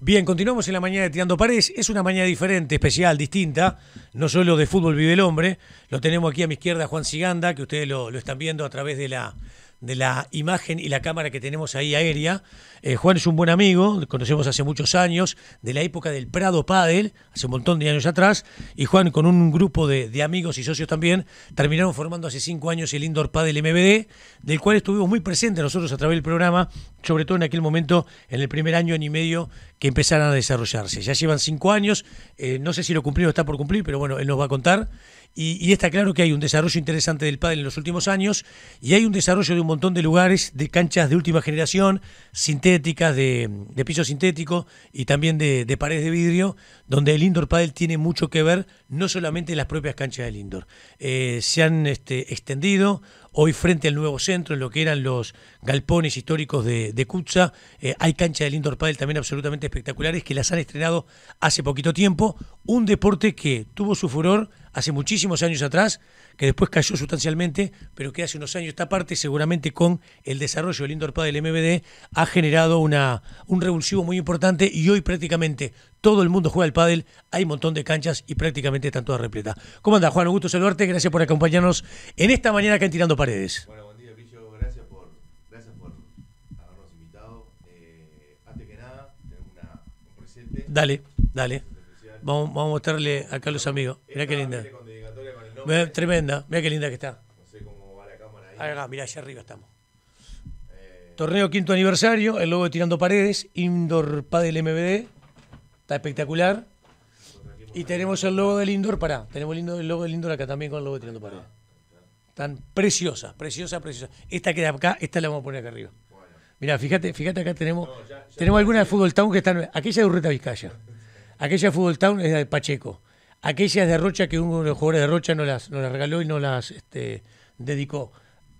Bien, continuamos en la mañana de Tirando Paredes. Es una mañana diferente, especial, distinta. No solo de fútbol vive el hombre. Lo tenemos aquí a mi izquierda, Juan Siganda, que ustedes lo, lo están viendo a través de la de la imagen y la cámara que tenemos ahí aérea. Eh, Juan es un buen amigo, lo conocemos hace muchos años, de la época del Prado Padel, hace un montón de años atrás, y Juan con un grupo de, amigos y socios también terminaron formando hace cinco años el Indoor Padel MBD, del cual estuvimos muy presentes nosotros a través del programa, sobre todo en aquel momento, en el primer año y medio que empezaron a desarrollarse. Ya llevan cinco años, eh, no sé si lo cumplió o está por cumplir, pero bueno, él nos va a contar. Y, está claro que hay un desarrollo interesante del pádel en los últimos años y hay un desarrollo de un montón de lugares, de canchas de última generación, sintéticas, de, piso sintético y también de, de, paredes de vidrio, donde el indoor pádel tiene mucho que ver, no solamente en las propias canchas del indoor. Eh, se han este, extendido hoy frente al nuevo centro, en lo que eran los galpones históricos de, de eh, hay canchas del indoor pádel también absolutamente espectaculares que las han estrenado hace poquito tiempo. Un deporte que tuvo su furor hace muchísimos años atrás, que después cayó sustancialmente, pero que hace unos años esta parte, seguramente con el desarrollo del Indoor Pad del MBD, ha generado una, un revulsivo muy importante y hoy prácticamente todo el mundo juega al pádel, hay un montón de canchas y prácticamente están todas repletas. ¿Cómo anda Juan? Un gusto saludarte, gracias por acompañarnos en esta mañana acá en Tirando Paredes. Bueno, buen día, Pillo, gracias por, gracias por habernos invitado. Eh, antes que nada, tengo una, presente. Dale, dale. Vamos, a mostrarle acá a los amigos. Mirá qué linda. tremenda, mirá qué linda que está. No sé cómo va la cámara ahí. Acá, mirá, allá arriba estamos. Torneo quinto aniversario, el logo de Tirando Paredes, Indoor Padel MBD, está espectacular. Y tenemos el logo del Indoor, pará, tenemos el, logo del Indoor acá también con el logo de Tirando Paredes. Están preciosas, preciosas, preciosas. Esta que queda acá, esta la vamos a poner acá arriba. Mira, fíjate, fíjate acá tenemos, tenemos algunas de Fútbol Town que están, aquella de Urreta Vizcaya. Aquella Football Town es la de Pacheco. Aquellas de Rocha que uno de los jugadores de Rocha no las, las regaló y no las este, dedicó.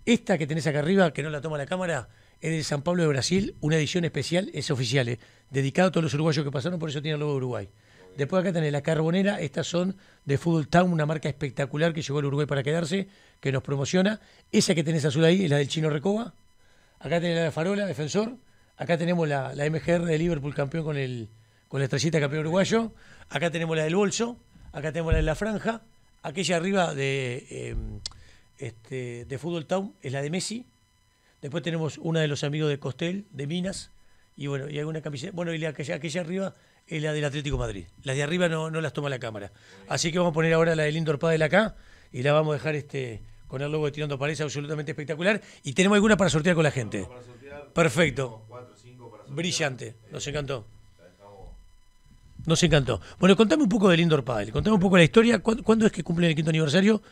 Esta que tenés acá arriba, que no la toma la cámara, es de San Pablo de Brasil, una edición especial, es oficial, eh. dedicado dedicada a todos los uruguayos que pasaron, por eso tiene el logo de Uruguay. Después acá tenés la Carbonera, estas son de Fútbol Town, una marca espectacular que llegó al Uruguay para quedarse, que nos promociona. Esa que tenés azul ahí es la del Chino Recoba. Acá tenés la de Farola, Defensor. Acá tenemos la, la MGR de Liverpool, campeón con el, con la estrellita campeón uruguayo. Acá tenemos la del bolso, acá tenemos la de la franja. Aquella arriba de, eh, este, de Fútbol Town es la de Messi. Después tenemos una de los amigos de Costel, de Minas. Y bueno, y alguna camiseta. Bueno, y la, aquella, aquella arriba es la del Atlético Madrid. Las de arriba no, no las toma la cámara. Así que vamos a poner ahora la del Indoor Padel acá y la vamos a dejar este con el logo de Tirando Paredes absolutamente espectacular. Y tenemos alguna para sortear con la gente. Perfecto. Brillante, nos encantó. Nos encantó. Bueno, contame un poco del Indoor Padel, contame un poco la historia. ¿Cuándo, es que cumplen el quinto aniversario?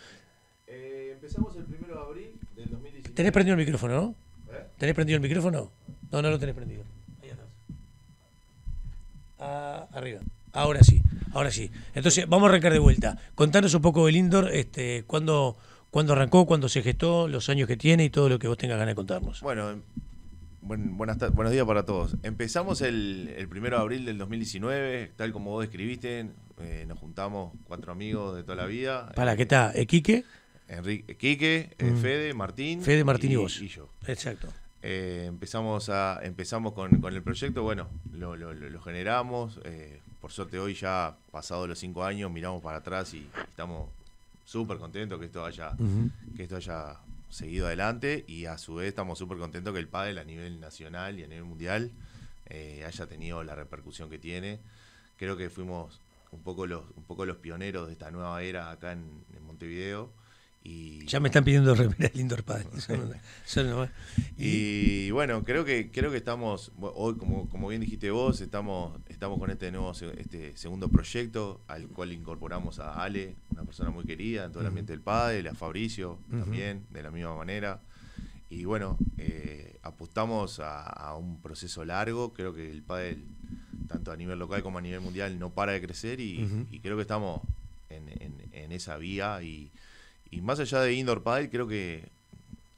Eh, empezamos el primero de abril del 2019. ¿Tenés prendido el micrófono, no? ¿Eh? ¿Tenés prendido el micrófono? No, no lo tenés prendido. Ahí atrás. Ah, arriba. Ahora sí, ahora sí. Entonces, vamos a arrancar de vuelta. Contanos un poco del Indoor, este, cuándo, cuándo arrancó, cuándo se gestó, los años que tiene y todo lo que vos tengas ganas de contarnos. Bueno, buenas buenos días para todos. Empezamos el, primero de abril del 2019, tal como vos describiste. Eh, nos juntamos cuatro amigos de toda la vida. ¿Para qué está? ¿Equique? ¿Eh, Enrique, eh, Quique, mm. Fede, Martín. Fede, Martín y, vos. Y yo. Exacto. empezamos a, empezamos con, el proyecto, bueno, lo, generamos. por suerte hoy ya pasados los cinco años miramos para atrás y estamos súper contentos que esto haya, que esto haya seguido adelante y a su vez estamos súper contentos que el pádel a nivel nacional y a nivel mundial eh, haya tenido la repercusión que tiene. Creo que fuimos un poco los, un poco los pioneros de esta nueva era acá en Montevideo ya me están pidiendo el lindo Indoor Padre. Eh. y bueno, creo que, creo que estamos, hoy como, bien dijiste vos, estamos, estamos con este nuevo este segundo proyecto al cual incorporamos a Ale, una persona muy querida en todo el ambiente del padre, a Fabricio también, de la misma manera. Y bueno, eh, apostamos a, un proceso largo, creo que el padre, tanto a nivel local como a nivel mundial, no para de crecer y, creo que estamos en, en esa vía y y más allá de Indoor Padel, creo que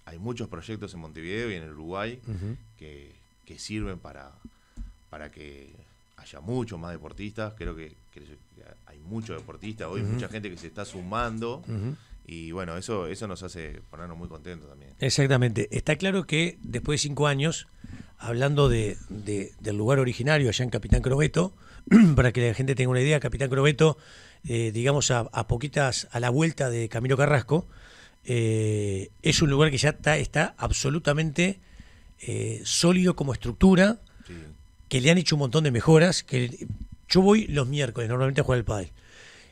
hay muchos proyectos en Montevideo y en el Uruguay que, sirven para, para que haya muchos más deportistas. Creo que, hay muchos deportistas hoy, mucha gente que se está sumando. Y bueno, eso, eso nos hace ponernos muy contentos también. Exactamente. Está claro que después de cinco años, hablando del lugar originario allá en Capitán Crobeto, para que la gente tenga una idea, Capitán Crobeto eh, digamos, a, poquitas, a la vuelta de Camilo Carrasco, eh, es un lugar que ya está, está absolutamente eh, sólido como estructura, que le han hecho un montón de mejoras, que yo voy los miércoles normalmente a jugar al pádel.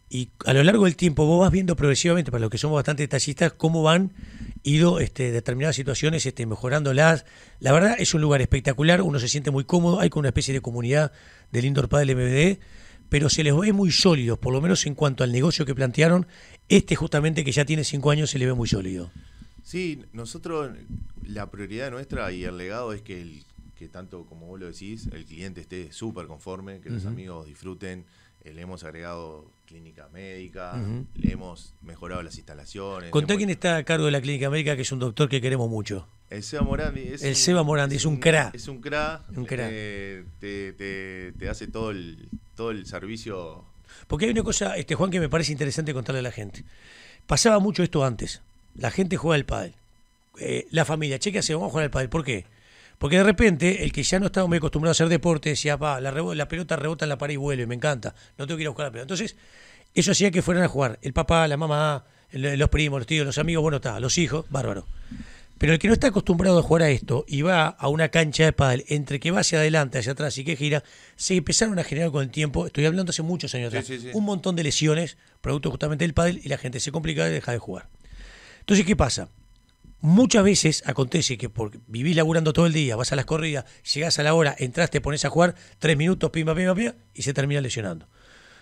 Y a lo largo del tiempo vos vas viendo progresivamente, para los que somos bastante detallistas, cómo van ido este, determinadas situaciones este, mejorándolas. La verdad es un lugar espectacular, uno se siente muy cómodo, hay como una especie de comunidad del Indoor Padel MBD pero se les ve muy sólidos, por lo menos en cuanto al negocio que plantearon. Este justamente que ya tiene cinco años se le ve muy sólido. Sí, nosotros, la prioridad nuestra y el legado es que, el, que tanto como vos lo decís, el cliente esté súper conforme, que los amigos disfruten. Eh, le hemos agregado clínica médica, le hemos mejorado las instalaciones. Contá quién está a cargo de la clínica médica, que es un doctor que queremos mucho. El Seba Morandi. Es el un, Seba Morandi, es un, Es un cra. Un eh, te hace todo el, todo el servicio. Porque hay una cosa, este Juan, que me parece interesante contarle a la gente. Pasaba mucho esto antes. La gente juega al pádel. Eh, la familia, che, se Vamos a jugar al pádel. ¿Por qué? Porque de repente, el que ya no estaba muy acostumbrado a hacer deporte, decía, pa, la, la pelota rebota en la pared y vuelve, me encanta. No tengo que ir a buscar la pelota. Entonces, eso hacía que fueran a jugar. El papá, la mamá, los primos, los tíos, los amigos, bueno, está, los hijos, bárbaro. Pero el que no está acostumbrado a jugar a esto y va a una cancha de pádel, entre que va hacia adelante, hacia atrás y que gira, se empezaron a generar con el tiempo, estoy hablando hace muchos años atrás, un montón de lesiones, producto justamente del pádel, y la gente se complica y deja de jugar. Entonces, ¿qué pasa? Muchas veces acontece que por vivís laburando todo el día, vas a las corridas, llegás a la hora, entraste, te pones a jugar, tres minutos, pim, pimba, pim, y se termina lesionando.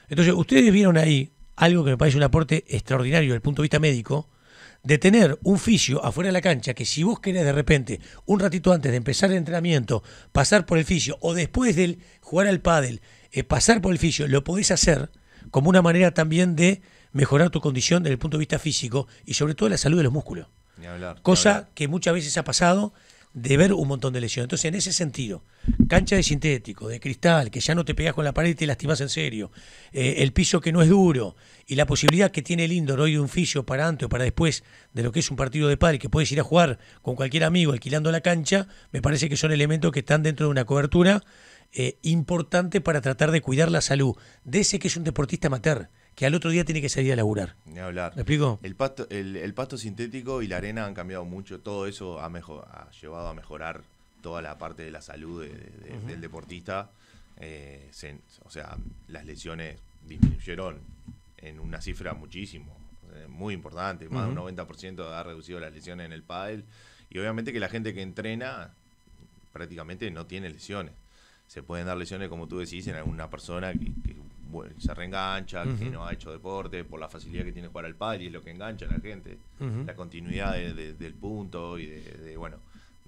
Entonces, ustedes vieron ahí algo que me parece un aporte extraordinario desde el punto de vista médico, de tener un fisio afuera de la cancha que si vos querés de repente, un ratito antes de empezar el entrenamiento, pasar por el fisio o después de jugar al pádel, eh, pasar por el fisio, lo podés hacer como una manera también de mejorar tu condición desde el punto de vista físico y sobre todo la salud de los músculos. Cosa que muchas veces ha pasado de ver un montón de lesiones. Entonces, en ese sentido, cancha de sintético, de cristal, que ya no te pegas con la pared y te lastimas en serio, eh, el piso que no es duro y la posibilidad que tiene el indoor hoy de un fisio para antes o para después de lo que es un partido de par y que puedes ir a jugar con cualquier amigo alquilando la cancha, me parece que son elementos que están dentro de una cobertura eh, importante para tratar de cuidar la salud de ese que es un deportista amateur que al otro día tiene que salir a laburar. Ni hablar. ¿Me explico? El pasto, sintético y la arena han cambiado mucho. Todo eso ha, mejor, ha llevado a mejorar toda la parte de la salud del deportista. Eh, o sea, las lesiones disminuyeron en una cifra muchísimo, eh, muy importante. Más del un 90% ha reducido las lesiones en el pádel. Y obviamente que la gente que entrena prácticamente no tiene lesiones. Se pueden dar lesiones, como tú decís, en alguna persona que se reengancha, que no ha hecho deporte, por la facilidad que tiene jugar el pal y es lo que engancha a la gente, la continuidad del punto y de, bueno,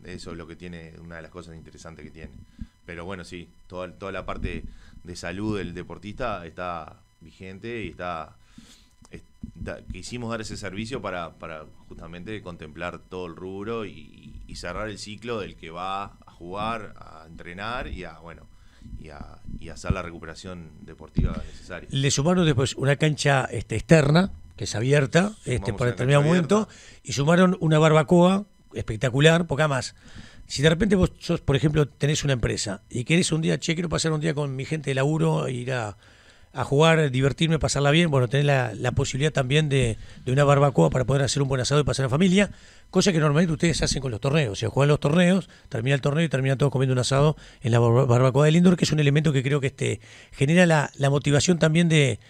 eso es lo que tiene, una de las cosas interesantes que tiene. Pero bueno, sí, toda, toda la parte de salud del deportista está vigente y está, quisimos dar ese servicio para, para, justamente contemplar todo el rubro y cerrar el ciclo del que va a jugar, a entrenar y a, bueno, y hacer la recuperación deportiva necesaria. Le sumaron después una cancha este, externa, que es abierta, este, para determinado momento, y sumaron una barbacoa espectacular, poca más si de repente vos por ejemplo, tenés una empresa y querés un día, che, quiero pasar un día con mi gente de laburo, ir a, jugar, divertirme, pasarla bien, bueno, tenés la, posibilidad también de, de, una barbacoa para poder hacer un buen asado y pasar a la familia, cosa que normalmente ustedes hacen con los torneos. O sea, juegan los torneos, termina el torneo y terminan todos comiendo un asado en la barbacoa del Lindor, que es un elemento que creo que este, genera la, motivación también de,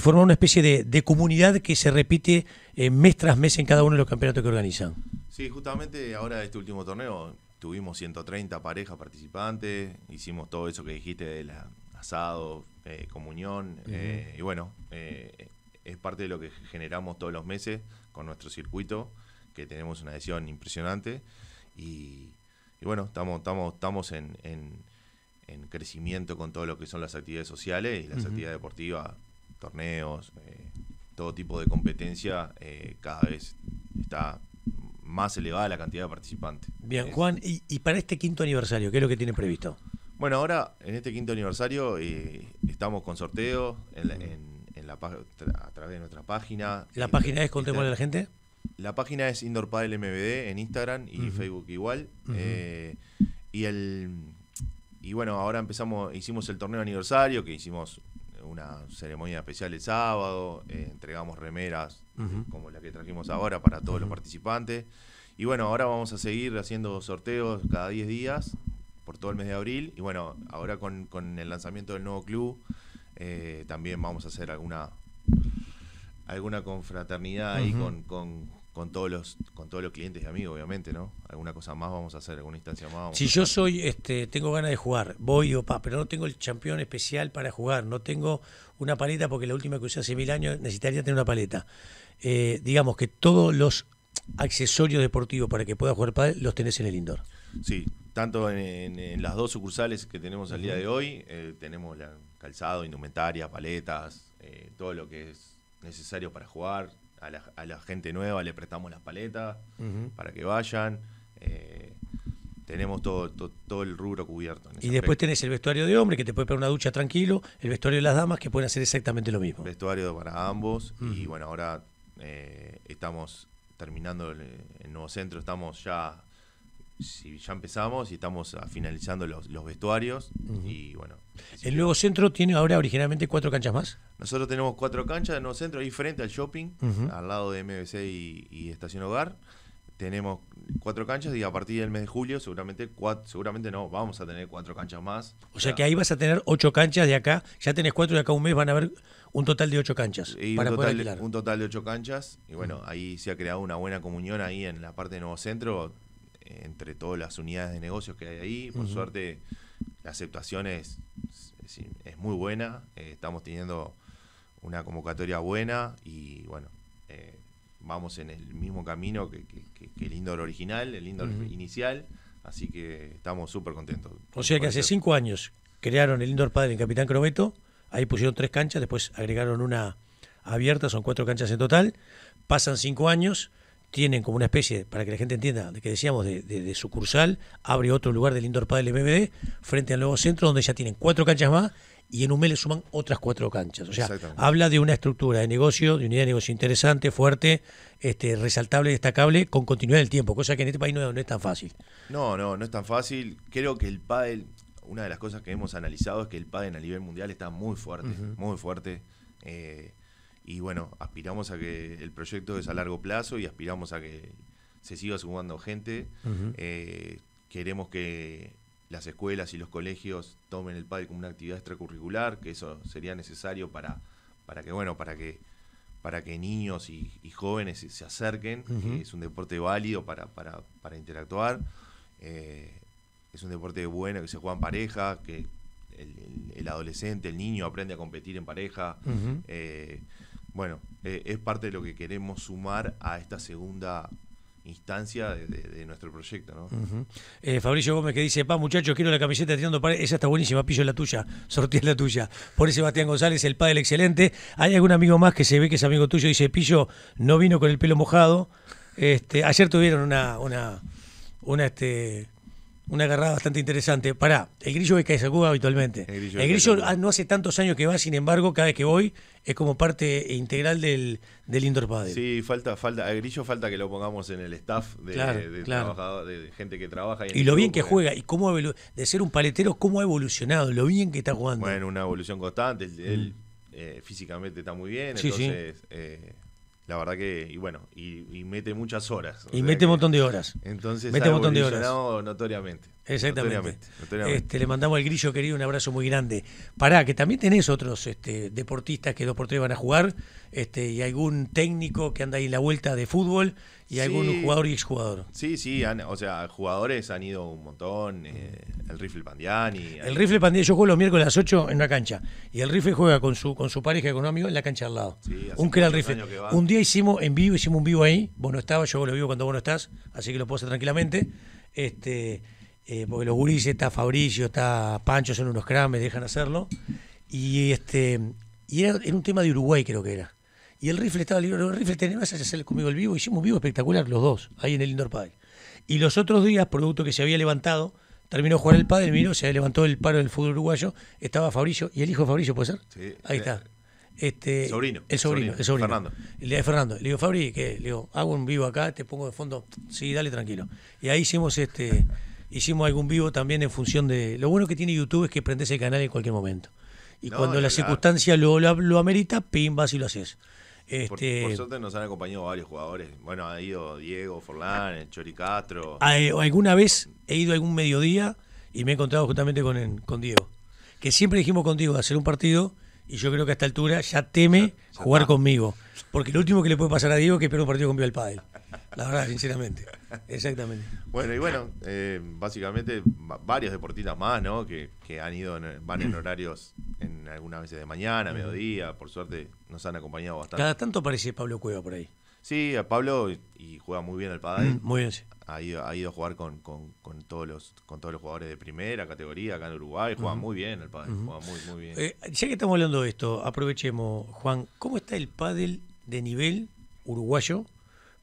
formar una especie de, comunidad que se repite eh, mes tras mes en cada uno de los campeonatos que organizan. Sí, justamente ahora este último torneo tuvimos 130 parejas participantes, hicimos todo eso que dijiste del asado, eh, comunión, eh, y bueno, es parte de lo que generamos todos los meses con nuestro circuito que tenemos una adhesión impresionante y, bueno, estamos, estamos, estamos en, crecimiento con todo lo que son las actividades sociales y las actividades deportivas, torneos, eh, todo tipo de competencia, eh, cada vez está más elevada la cantidad de participantes. Bien, Juan, y, para este quinto aniversario, ¿qué es lo que tiene previsto? Bueno, ahora en este quinto aniversario eh, estamos con sorteos en, a través de nuestra página. ¿La página eh, es contémosle a la gente? La página es Indoor Padel MBD en Instagram y Facebook igual. Eh, y el y bueno, ahora empezamos, hicimos el torneo aniversario, que hicimos una ceremonia especial el sábado, eh, entregamos remeras como la que trajimos ahora para todos los participantes. Y bueno, ahora vamos a seguir haciendo sorteos cada 10 días por todo el mes de abril. Y bueno, ahora con, el lanzamiento del nuevo club, eh, también vamos a hacer alguna alguna confraternidad ahí con con todos los con todos los clientes y amigos, obviamente, ¿no? Alguna cosa más vamos a hacer, alguna instancia más. Vamos si a yo soy, este, tengo ganas de jugar, voy o pa, pero no tengo el campeón especial para jugar, no tengo una paleta porque la última que usé hace mil años necesitaría tener una paleta. Eh, digamos que todos los accesorios deportivos para que pueda jugar padre los tenés en el indoor. Sí, tanto en, las dos sucursales que tenemos al día de hoy, eh, tenemos la, calzado, indumentaria, paletas, eh, todo lo que es necesario para jugar, a la, gente nueva le prestamos las paletas para que vayan. Eh, tenemos todo, todo, el rubro cubierto. y después tenés el vestuario de hombre, que te puede pegar una ducha tranquilo, el vestuario de las damas, que pueden hacer exactamente lo mismo. Vestuario para ambos, y bueno, ahora eh, estamos terminando el, nuevo centro, estamos ya si ya empezamos y estamos finalizando los, los vestuarios y bueno. ¿El nuevo centro tiene ahora originalmente cuatro canchas más? Nosotros tenemos cuatro canchas en el nuevo centro, ahí frente al shopping, al lado de MBC y, Estación Hogar. Tenemos cuatro canchas y a partir del mes de julio seguramente cuatro, seguramente no, vamos a tener cuatro canchas más. O sea que ahí vas a tener ocho canchas de acá, ya tenés cuatro de acá un mes van a haber un total de ocho canchas. para un, total, un total de ocho canchas y bueno, ahí se ha creado una buena comunión ahí en la parte de nuevo centro entre todas las unidades de negocios que hay ahí. Por suerte, la aceptación es, es, muy buena. Eh, estamos teniendo una convocatoria buena y bueno, eh, vamos en el mismo camino que, el Indoor original, el Indoor inicial. Así que estamos súper contentos. O sea que hace cinco años crearon el Indoor Padre en Capitán Crometo Ahí pusieron tres canchas, después agregaron una abierta, son cuatro canchas en total. Pasan cinco años tienen como una especie, para que la gente entienda, de que decíamos, de, sucursal, abre otro lugar del Indoor Padel MBD frente al nuevo centro donde ya tienen cuatro canchas más y en un mes le suman otras cuatro canchas. O sea, habla de una estructura de negocio, de unidad de negocio interesante, fuerte, este, resaltable, destacable, con continuidad del tiempo, cosa que en este país no, es tan fácil. No, no, no es tan fácil. Creo que el Padel, una de las cosas que hemos analizado es que el pádel a nivel mundial está muy fuerte, muy fuerte. Eh, y bueno, aspiramos a que el proyecto es a largo plazo y aspiramos a que se siga sumando gente. Eh, queremos que las escuelas y los colegios tomen el padre como una actividad extracurricular, que eso sería necesario para, para que, bueno, para que para que niños y, jóvenes se acerquen, es un deporte válido para, interactuar, eh, es un deporte bueno que se juega en pareja, que el, adolescente, el niño aprende a competir en pareja, bueno, eh, es parte de lo que queremos sumar a esta segunda instancia de, nuestro proyecto. ¿no? Eh, Fabricio Gómez que dice, pa muchachos, quiero la camiseta tirando Paredes. Esa está buenísima, pillo la tuya, sortí la tuya. Por ese Sebastián González, el padre excelente. Hay algún amigo más que se ve que es amigo tuyo, dice, pillo, no vino con el pelo mojado. Este, ayer tuvieron una, una, una este, una agarrada bastante interesante. Pará, el grillo es que juega habitualmente. El grillo, ah, no hace tantos años que va, sin embargo, cada vez que voy es como parte integral del, del Indoor Padel. Sí, falta, falta, El grillo falta que lo pongamos en el staff de, de, gente que trabaja. Y, lo bien que juega, y cómo de ser un paletero, cómo ha evolucionado, lo bien que está jugando. Bueno, una evolución constante, él, mm. eh, físicamente está muy bien, entonces... Eh, la verdad que, y bueno, y, mete muchas horas. Y mete un montón de horas. Entonces, mete un montón de horas. notoriamente. Exactamente. Este, le mandamos al grillo querido un abrazo muy grande. Pará, que también tenés otros este, deportistas que dos por tres van a jugar, este, y algún técnico que anda ahí en la vuelta de fútbol. ¿Y algún jugador y exjugador? Sí, sí, o sea, jugadores han ido un montón. Eh, el rifle Pandiani. El rifle Pandiani, yo juego los miércoles a las 8 en una cancha. Y el rifle juega con su, con su pareja económico en la cancha al lado. un que rifle. un día hicimos en vivo, hicimos un vivo ahí. Vos no estabas, yo lo vivo cuando vos no estás, así que lo puedo tranquilamente. Este, eh, porque los gurises, está Fabricio, está Pancho, son unos crames, dejan hacerlo. Y este. Y era, era un tema de Uruguay, creo que era y el rifle estaba libre. El rifle tenía más conmigo el vivo. Hicimos vivo espectacular los dos, ahí en el Indoor Padre. Y los otros días, producto que se había levantado, terminó jugar el padre, miró, se levantó el paro del fútbol uruguayo, estaba Fabricio, y el hijo de Fabricio, ¿puede ser? Sí. Ahí está. Este, sobrino. El sobrino, el sobrino. Fernando. Le, Fernando. Le digo, Fabri, que Le digo, hago un vivo acá, te pongo de fondo. Sí, dale tranquilo. Y ahí hicimos este hicimos algún vivo también en función de. Lo bueno que tiene YouTube es que prendes el canal en cualquier momento. Y cuando la circunstancia lo, amerita, pim, vas y lo haces. Este, por, suerte nos han acompañado varios jugadores. Bueno, ha ido Diego, Forlán, Chori Castro. Ah, eh, alguna vez he ido a algún mediodía y me he encontrado justamente con, Diego. Que siempre dijimos con Diego hacer un partido y yo creo que a esta altura ya teme jugar conmigo. Porque lo último que le puede pasar a Diego es que pierda un partido con Viva el La verdad, sinceramente. Exactamente. Bueno, y bueno, eh, básicamente varios deportistas más, ¿no? Que, han ido, van en horarios en algunas veces de mañana, mediodía, por suerte nos han acompañado bastante. Cada tanto aparece Pablo Cueva por ahí. Sí, a Pablo y juega muy bien al pádel. Muy bien, sí. Ha ido, a jugar con, todos los, con todos los jugadores de primera categoría acá en Uruguay. Juega muy bien el pádel, juega muy, muy bien. Eh, ya que estamos hablando de esto, aprovechemos, Juan, ¿cómo está el pádel de nivel uruguayo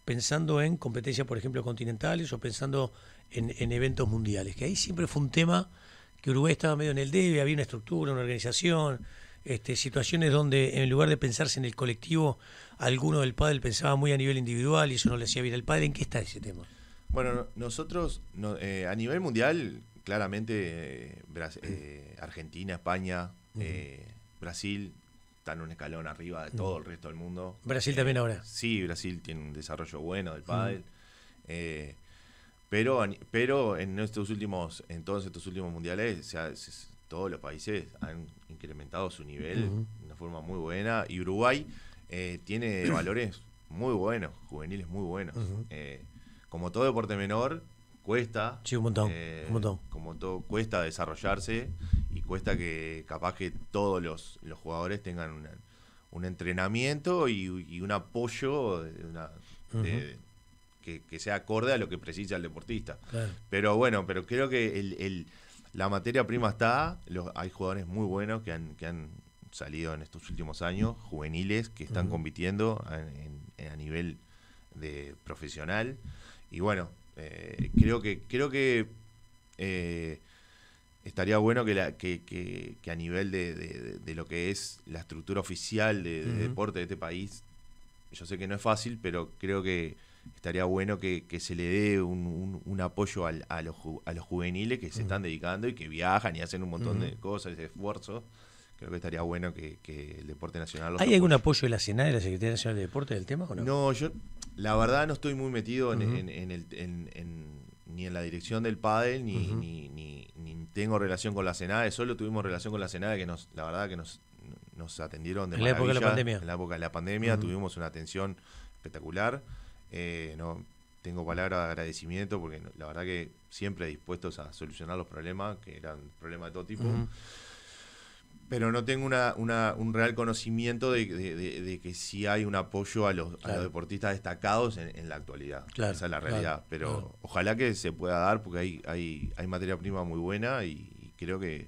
pensando en competencias, por ejemplo, continentales o pensando en, en eventos mundiales? Que ahí siempre fue un tema que Uruguay estaba medio en el debe, había una estructura, una organización, este, situaciones donde en lugar de pensarse en el colectivo, alguno del padre pensaba muy a nivel individual y eso no le hacía bien al padre. ¿En qué está ese tema? Bueno, nosotros eh, a nivel mundial, claramente eh, eh, Argentina, España, Brasil están un escalón arriba de todo el resto del mundo. Brasil también ahora. Sí, Brasil tiene un desarrollo bueno del pádel. Pero, en estos últimos, entonces estos últimos mundiales, todos los países han incrementado su nivel de una forma muy buena. Y Uruguay eh, tiene valores muy buenos, juveniles muy buenos. Eh, como todo deporte menor, cuesta. Eh, un montón. Como todo, cuesta desarrollarse y cuesta que capaz que todos los, jugadores tengan un entrenamiento y, un apoyo de, una, de que, sea acorde a lo que precisa el deportista. Pero bueno, pero creo que la materia prima está, hay jugadores muy buenos que han, salido en estos últimos años, juveniles que están compitiendo a, nivel de profesional. Y bueno, eh, creo que, creo que eh, estaría bueno que, a nivel de, lo que es la estructura oficial de, deporte de este país, yo sé que no es fácil, pero creo que estaría bueno que, se le dé un, un, apoyo a, los a los juveniles que se están dedicando y que viajan y hacen un montón de cosas, de esfuerzo creo que estaría bueno que, el deporte nacional. ¿Hay algún apoyo de la SENA, de la Secretaría Nacional de Deporte, del tema o no? yo la verdad no estoy muy metido en, ni en la dirección del pádel ni, ni, tengo relación con la SENADE, solo tuvimos relación con la senada que nos, la verdad que nos, nos atendieron de En la época de la pandemia. En la época de la pandemia tuvimos una atención espectacular eh, no, tengo palabras de agradecimiento porque la verdad que siempre dispuestos a solucionar los problemas, que eran problemas de todo tipo. Pero no tengo una, un real conocimiento de, que si hay un apoyo a los, deportistas destacados en, la actualidad. Esa es la realidad. pero ojalá que se pueda dar porque hay, hay, hay materia prima muy buena y, creo que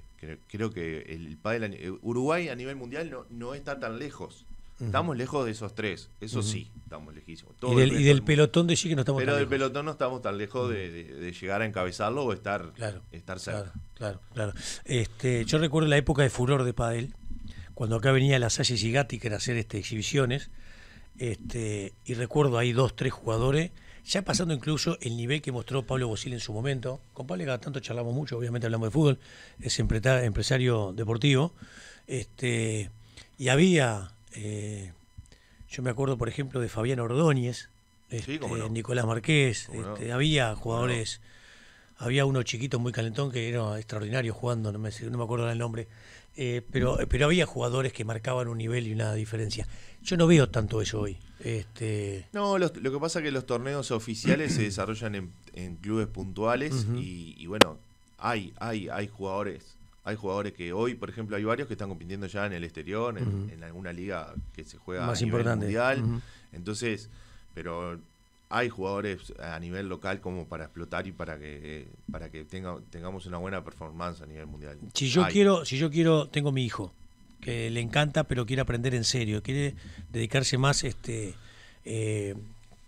creo, que el padre eh, Uruguay a nivel mundial no, no está tan lejos Estamos lejos de esos tres, eso sí, estamos lejísimos. y del, pelotón de sí que no estamos Pero del pelotón no estamos tan lejos de, llegar a encabezarlo o estar, estar cerca. Claro, claro, Este, yo recuerdo la época de furor de Padel, cuando acá venía la y Gatti que era hacer este, exhibiciones, este, y recuerdo ahí dos, tres jugadores, ya pasando incluso el nivel que mostró Pablo Bosil en su momento. Con Pablo cada tanto charlamos mucho, obviamente hablamos de fútbol, es empresario deportivo. Este, y había eh, yo me acuerdo, por ejemplo, de Fabián Ordóñez, este, Nicolás Marqués. Este, había jugadores, había uno chiquito muy calentón que era extraordinario jugando, no me, acuerdo el nombre. Eh, pero, pero había jugadores que marcaban un nivel y una diferencia. Yo no veo tanto eso hoy. Este... No, lo que pasa es que los torneos oficiales se desarrollan en, clubes puntuales y, y, bueno, hay, hay, hay jugadores hay jugadores que hoy, por ejemplo, hay varios que están compitiendo ya en el exterior, en, alguna liga que se juega más a nivel mundial. Entonces, pero hay jugadores a nivel local como para explotar y para que para que tengamos una buena performance a nivel mundial. Si yo quiero, si yo quiero, tengo mi hijo que le encanta, pero quiere aprender en serio, quiere dedicarse más este eh,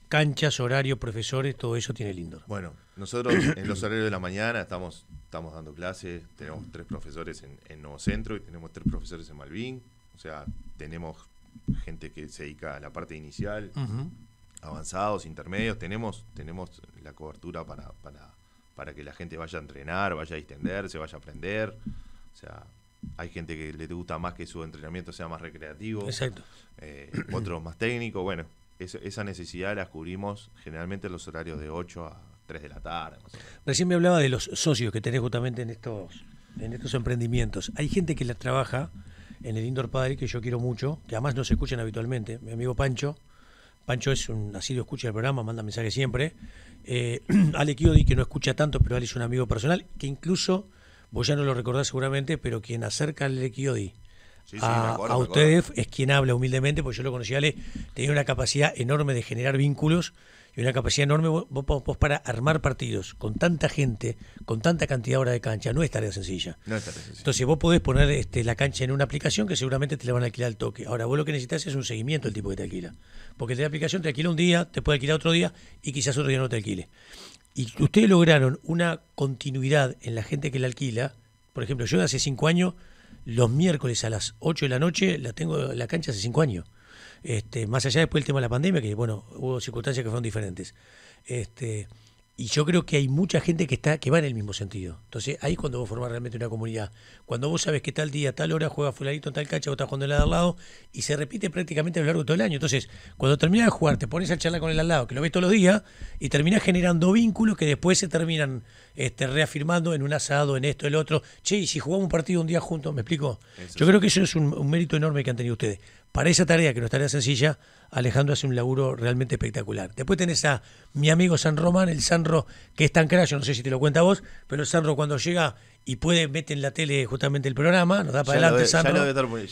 canchas, horarios, profesores, todo eso tiene lindo. Bueno, nosotros en los horarios de la mañana estamos estamos dando clases, tenemos tres profesores en, en Nuevo Centro y tenemos tres profesores en Malvin, o sea, tenemos gente que se dedica a la parte inicial, avanzados, intermedios, tenemos, tenemos la cobertura para, para, para que la gente vaya a entrenar, vaya a distenderse, vaya a aprender, o sea, hay gente que le gusta más que su entrenamiento sea más recreativo, Exacto. Eh, otros más técnico, bueno, esa necesidad la cubrimos generalmente en los horarios de 8 a 3 de la tarde. Recién me hablaba de los socios que tenés justamente en estos, en estos emprendimientos. Hay gente que la trabaja en el Indoor Padre, que yo quiero mucho, que además no se escuchan habitualmente. Mi amigo Pancho, Pancho es un asiduo escucha el programa, manda mensajes siempre. Eh, Ale Kiodi, que no escucha tanto, pero Ale es un amigo personal, que incluso, vos ya no lo recordás seguramente, pero quien acerca a Ale Kiodi a, a ustedes es quien habla humildemente, porque yo lo conocí, Ale, tenía una capacidad enorme de generar vínculos y una capacidad enorme vos, para armar partidos con tanta gente, con tanta cantidad de hora de cancha, no es tarea sencilla. Entonces vos podés poner este, la cancha en una aplicación que seguramente te la van a alquilar al toque. Ahora vos lo que necesitas es un seguimiento del tipo que te alquila. Porque la aplicación te alquila un día, te puede alquilar otro día y quizás otro día no te alquile. Y ustedes lograron una continuidad en la gente que la alquila. Por ejemplo, yo hace cinco años, los miércoles a las 8 de la noche, la tengo la cancha hace cinco años. Este, más allá después del tema de la pandemia, que bueno, hubo circunstancias que fueron diferentes. Este, y yo creo que hay mucha gente que está que va en el mismo sentido. Entonces, ahí es cuando vos formás realmente una comunidad. Cuando vos sabes que tal día, tal hora juega fulanito en tal cacha, vos estás jugando el al lado y se repite prácticamente a lo largo de todo el año. Entonces, cuando terminas de jugar, te pones a charlar con el al lado, que lo ves todos los días y terminás generando vínculos que después se terminan este, reafirmando en un asado, en esto, el otro. Che, y si jugamos un partido un día juntos, ¿me explico? yo creo que eso es un mérito enorme que han tenido ustedes. Para esa tarea, que no es tarea sencilla, Alejandro hace un laburo realmente espectacular. Después tenés a mi amigo San Román, el Sanro, que es tan crayo, no sé si te lo cuenta vos, pero el Sanro cuando llega y puede, meter en la tele justamente el programa, nos da para adelante Sanro.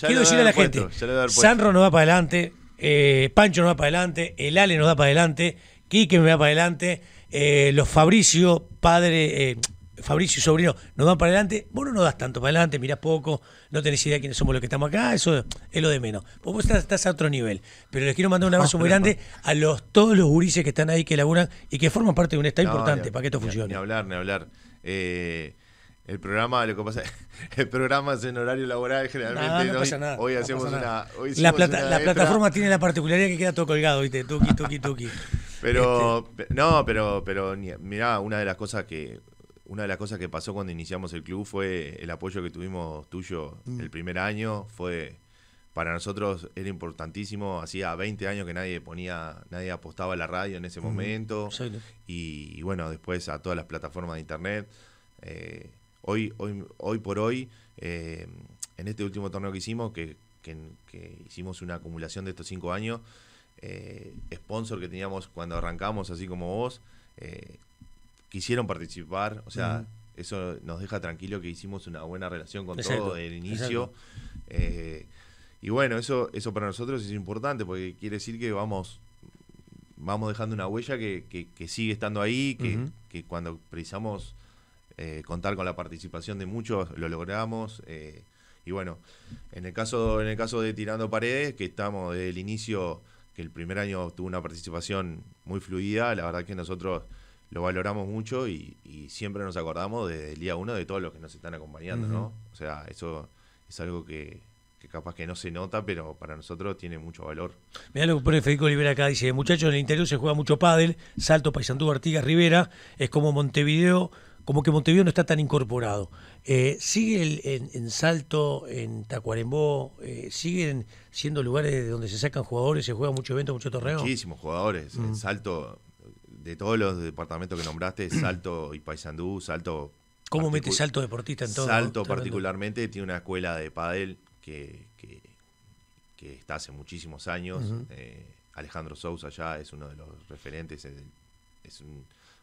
Quiero decirle a la gente, Sanro nos da para adelante, eh, Pancho nos va para adelante, el Ale nos da para adelante, Quique me da para adelante, eh, los Fabricio, padre, eh, Fabricio y Sobrino, nos dan para adelante, vos no das tanto para adelante, mirás poco, no tenés idea quiénes somos los que estamos acá, eso es lo de menos. Vos, estás, estás a otro nivel. Pero les quiero mandar un abrazo muy grande a todos los gurises que están ahí, que laburan y que forman parte de un estado importante para que esto funcione. Ni, hablar, ni hablar. Eh, el programa, lo que pasa, el programa es en horario laboral generalmente. No, no pasa nada, hoy, hacemos una. la, plataforma tiene la particularidad que queda todo colgado, ¿viste? Tuki, tuki, tuki. pero, este. no, pero, pero mirá, una de las cosas que una de las cosas que pasó cuando iniciamos el club fue el apoyo que tuvimos tuyo mm. el primer año. Fue para nosotros era importantísimo. Hacía 20 años que nadie ponía, nadie apostaba a la radio en ese momento. Y, bueno, después a todas las plataformas de internet. Eh, hoy, hoy, hoy por hoy, eh, en este último torneo que hicimos, que, hicimos una acumulación de estos cinco años, eh, sponsor que teníamos cuando arrancamos, así como vos quisieron participar, o sea, eso nos deja tranquilo que hicimos una buena relación con todos todo desde el inicio. Eh, y bueno, eso, eso para nosotros es importante porque quiere decir que vamos, vamos dejando una huella que, sigue estando ahí, que, que cuando precisamos eh, contar con la participación de muchos, lo logramos. Eh, y bueno, en el caso, en el caso de Tirando Paredes, que estamos desde el inicio, que el primer año tuvo una participación muy fluida, la verdad que nosotros lo valoramos mucho y, siempre nos acordamos desde el día uno de todos los que nos están acompañando, ¿no? O sea, eso es algo que, capaz que no se nota, pero para nosotros tiene mucho valor. Mira lo que pone Federico Olivera acá, dice, muchachos, en el interior se juega mucho pádel, Salto, Paysandú, Artigas, Rivera, es como Montevideo, como que Montevideo no está tan incorporado. Eh, ¿Sigue en, Salto, en Tacuarembó, eh, siguen siendo lugares donde se sacan jugadores, se juega mucho evento, mucho torneo? Muchísimos jugadores, en mm. Salto de todos los departamentos que nombraste, Salto y Paysandú, Salto... ¿Cómo metes Salto deportista en todo? Salto particularmente tiene una escuela de padel que, está hace muchísimos años. Eh, Alejandro Sousa ya es uno de los referentes, es,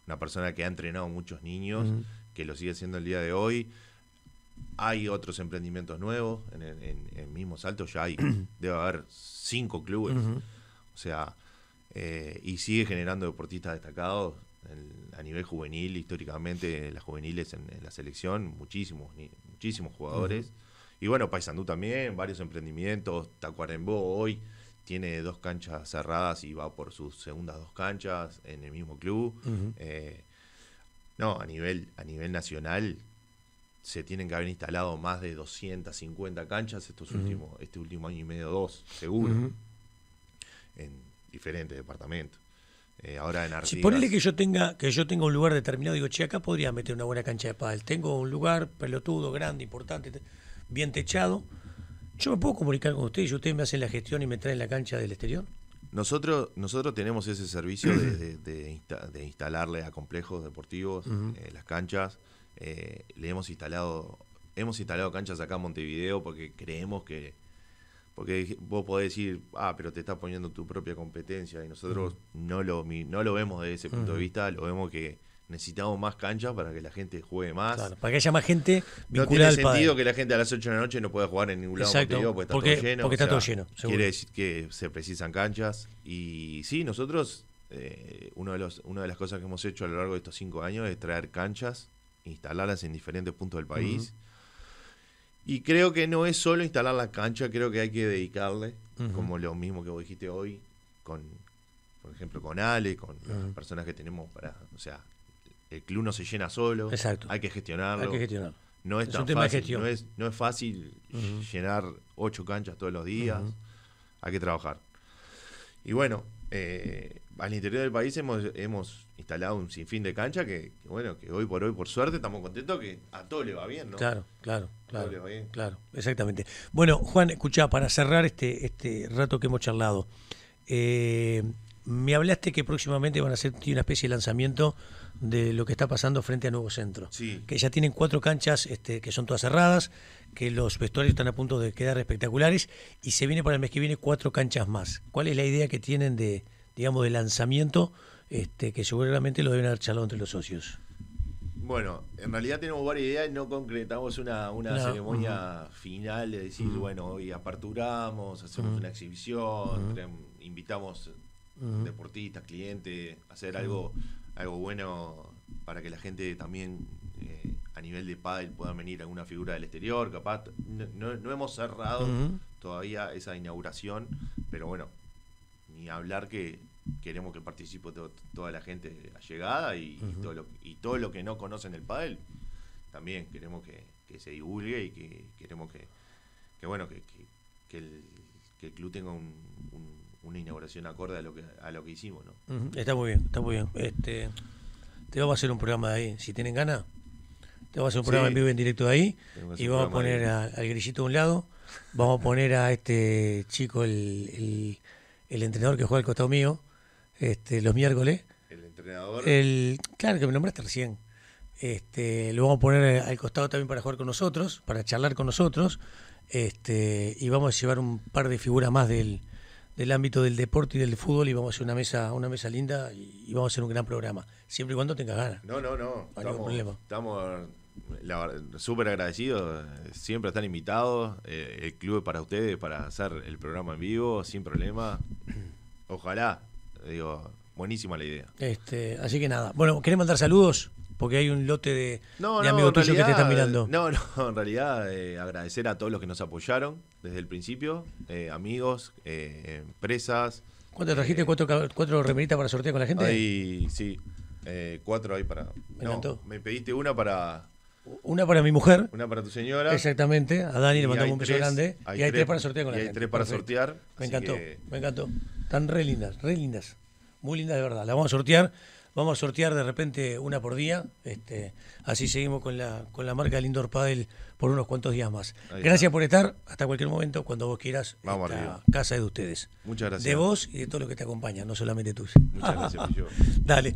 una persona que ha entrenado muchos niños, que lo sigue haciendo el día de hoy. Hay otros emprendimientos nuevos en el, mismo salto, ya hay, debe haber cinco clubes. O sea, eh, y sigue generando deportistas destacados a nivel juvenil, históricamente las juveniles en, la selección, muchísimos, muchísimos jugadores. Y bueno, Paysandú también, varios emprendimientos, Tacuarembó hoy tiene dos canchas cerradas y va por sus segundas dos canchas en el mismo club. Eh, no, a nivel, a nivel nacional se tienen que haber instalado más de 250 canchas estos últimos, este último año y medio, dos, seguro. En, diferentes departamentos. Eh, ahora en Artigas. Si ponele que yo tenga que yo tenga un lugar determinado, digo, che, acá podría meter una buena cancha de pádel. Tengo un lugar pelotudo, grande, importante, bien techado. Yo me puedo comunicar con ustedes y ustedes me hacen la gestión y me traen la cancha del exterior. Nosotros, nosotros tenemos ese servicio de, de, instalarle a complejos deportivos eh, las canchas. Eh, le hemos instalado, hemos instalado canchas acá en Montevideo porque creemos que porque vos podés decir, ah, pero te estás poniendo tu propia competencia. Y nosotros no, lo, no lo vemos desde ese punto de vista, lo vemos que necesitamos más canchas para que la gente juegue más. para que haya más gente vinculada No tiene sentido que la gente a las 8 de la noche no pueda jugar en ningún lado porque está todo lleno. Porque está todo lleno. Quiere decir que se precisan canchas. Y sí, nosotros, eh, uno de los, una de las cosas que hemos hecho a lo largo de estos cinco años es traer canchas, instalarlas en diferentes puntos del país. Y creo que no es solo instalar la cancha, creo que hay que dedicarle, como lo mismo que vos dijiste hoy, con, por ejemplo, con Ale, con las personas que tenemos para, o sea, el club no se llena solo, hay que gestionarlo. Hay que gestionarlo. No es, tan fácil, no es, no es fácil llenar ocho canchas todos los días, hay que trabajar. Y bueno, eh, al interior del país hemos, hemos instalado un sinfín de cancha que, bueno, que hoy por hoy, por suerte, estamos contentos que a todo le va bien, ¿no? Claro, claro, claro. Claro, exactamente. Bueno, Juan, escuchá, para cerrar este, este rato que hemos charlado, eh, me hablaste que próximamente van a hacer una especie de lanzamiento de lo que está pasando frente a Nuevo Centro. Sí. Que ya tienen cuatro canchas este, que son todas cerradas, que los vestuarios están a punto de quedar espectaculares y se viene para el mes que viene cuatro canchas más. ¿Cuál es la idea que tienen de, digamos, de lanzamiento? este, que seguramente lo deben haber charlado entre los socios. Bueno, en realidad tenemos varias ideas no concretamos una, ceremonia final de decir, bueno, hoy aperturamos, hacemos una exhibición, invitamos deportistas, clientes, hacer algo, algo bueno para que la gente también eh, a nivel de pádel pueda venir alguna figura del exterior, capaz. no hemos cerrado todavía esa inauguración, pero bueno, ni hablar que queremos que participe toda la gente llegada y, y, todo lo, y todo lo que no conocen el pádel, también queremos que, se divulgue y que queremos que, que bueno, que, el, club tenga una inauguración acorde a lo que, a lo que hicimos, ¿no? Está muy bien, está muy bien. Este, te vamos a hacer un programa de ahí, si tienen ganas. Te vamos a hacer un programa en vivo en directo de ahí y vamos a poner al grillito de un lado, vamos a poner a este chico, el, el, el entrenador que juega al costado mío, este, los miércoles. El entrenador. El, claro, que me nombraste recién. Este, lo vamos a poner eh, al costado también para jugar con nosotros, para charlar con nosotros. Este, y vamos a llevar un par de figuras más del, ámbito del deporte y del fútbol y vamos a hacer una mesa, una mesa linda y, vamos a hacer un gran programa. Siempre y cuando tengas ganas. No, no, no. estamos, súper agradecidos. Siempre están invitados. Eh, el club es para ustedes, para hacer el programa en vivo, sin problema. Ojalá Digo, buenísima la idea. Este, así que nada. Bueno, ¿querés mandar saludos? Porque hay un lote de, amigos tuyos que te están mirando. Eh, no, no, en realidad eh, agradecer a todos los que nos apoyaron desde el principio, eh, amigos, empresas. ¿cuántos trajiste? ¿Cuatro, remeritas para sortear con la gente? Ahí, sí, cuatro ahí para... Me, encantó me pediste una para... Una para mi mujer. Una para tu señora. Exactamente. A Dani le mandamos un beso grande. y hay tres, para sortear con la y hay tres para sortear. Me encantó, me encantó. Están re lindas, re lindas. Muy lindas de verdad. Las vamos a sortear. Vamos a sortear de repente una por día. Este, así seguimos con la, con la marca Lindor Padel por unos cuantos días más. Gracias por estar. Hasta cualquier momento, cuando vos quieras. Vamos esta casa de ustedes. Muchas gracias. De vos y de todo lo que te acompaña no solamente tú. Muchas gracias, Dale.